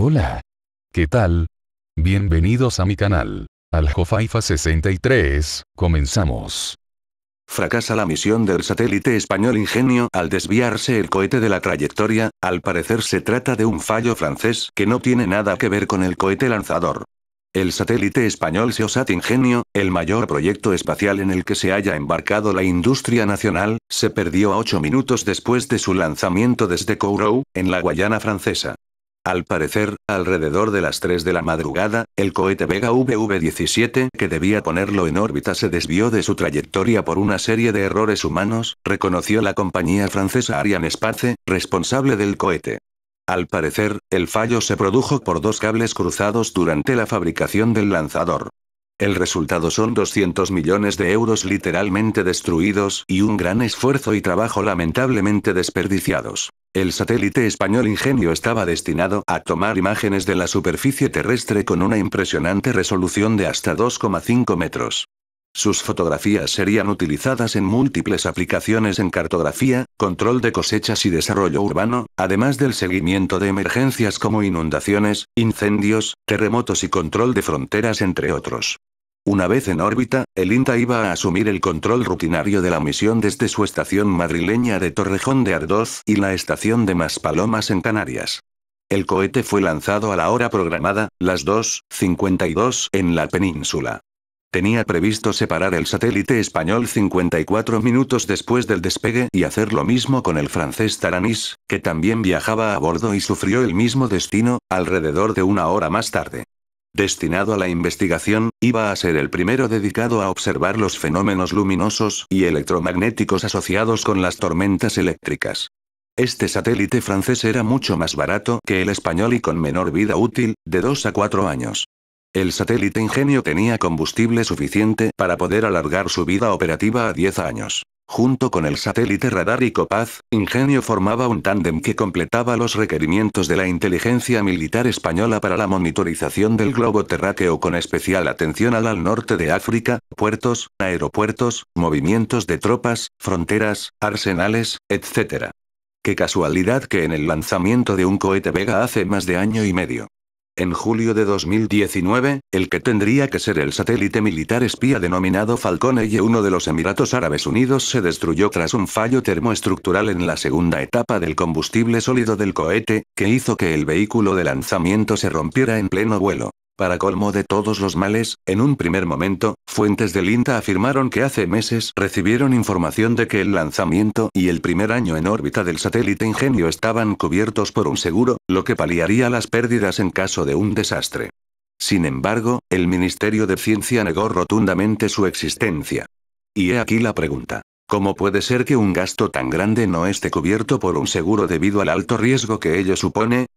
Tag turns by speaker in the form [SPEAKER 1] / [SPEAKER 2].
[SPEAKER 1] Hola. ¿Qué tal? Bienvenidos a mi canal. Al Jofaifa 63, comenzamos. Fracasa la misión del satélite español Ingenio al desviarse el cohete de la trayectoria, al parecer se trata de un fallo francés que no tiene nada que ver con el cohete lanzador. El satélite español SEOSAT Ingenio, el mayor proyecto espacial en el que se haya embarcado la industria nacional, se perdió a 8 minutos después de su lanzamiento desde Kourou, en la Guayana francesa. Al parecer, alrededor de las 3 de la madrugada, el cohete Vega VV-17 que debía ponerlo en órbita se desvió de su trayectoria por una serie de errores humanos, reconoció la compañía francesa Arianespace, responsable del cohete. Al parecer, el fallo se produjo por dos cables cruzados durante la fabricación del lanzador. El resultado son 200 millones de euros literalmente destruidos y un gran esfuerzo y trabajo lamentablemente desperdiciados. El satélite español Ingenio estaba destinado a tomar imágenes de la superficie terrestre con una impresionante resolución de hasta 2,5 metros. Sus fotografías serían utilizadas en múltiples aplicaciones en cartografía, control de cosechas y desarrollo urbano, además del seguimiento de emergencias como inundaciones, incendios, terremotos y control de fronteras entre otros. Una vez en órbita, el INTA iba a asumir el control rutinario de la misión desde su estación madrileña de Torrejón de Ardoz y la estación de Maspalomas en Canarias. El cohete fue lanzado a la hora programada, las 2.52 en la península. Tenía previsto separar el satélite español 54 minutos después del despegue y hacer lo mismo con el francés Taranis, que también viajaba a bordo y sufrió el mismo destino, alrededor de una hora más tarde destinado a la investigación, iba a ser el primero dedicado a observar los fenómenos luminosos y electromagnéticos asociados con las tormentas eléctricas. Este satélite francés era mucho más barato que el español y con menor vida útil, de 2 a 4 años. El satélite Ingenio tenía combustible suficiente para poder alargar su vida operativa a 10 años. Junto con el satélite radar y Copaz, Ingenio formaba un tándem que completaba los requerimientos de la inteligencia militar española para la monitorización del globo terráqueo con especial atención al, al norte de África, puertos, aeropuertos, movimientos de tropas, fronteras, arsenales, etc. Qué casualidad que en el lanzamiento de un cohete Vega hace más de año y medio en julio de 2019, el que tendría que ser el satélite militar espía denominado falcone y uno de los Emiratos Árabes Unidos se destruyó tras un fallo termoestructural en la segunda etapa del combustible sólido del cohete, que hizo que el vehículo de lanzamiento se rompiera en pleno vuelo. Para colmo de todos los males, en un primer momento, fuentes del INTA afirmaron que hace meses recibieron información de que el lanzamiento y el primer año en órbita del satélite Ingenio estaban cubiertos por un seguro, lo que paliaría las pérdidas en caso de un desastre. Sin embargo, el Ministerio de Ciencia negó rotundamente su existencia. Y he aquí la pregunta. ¿Cómo puede ser que un gasto tan grande no esté cubierto por un seguro debido al alto riesgo que ello supone?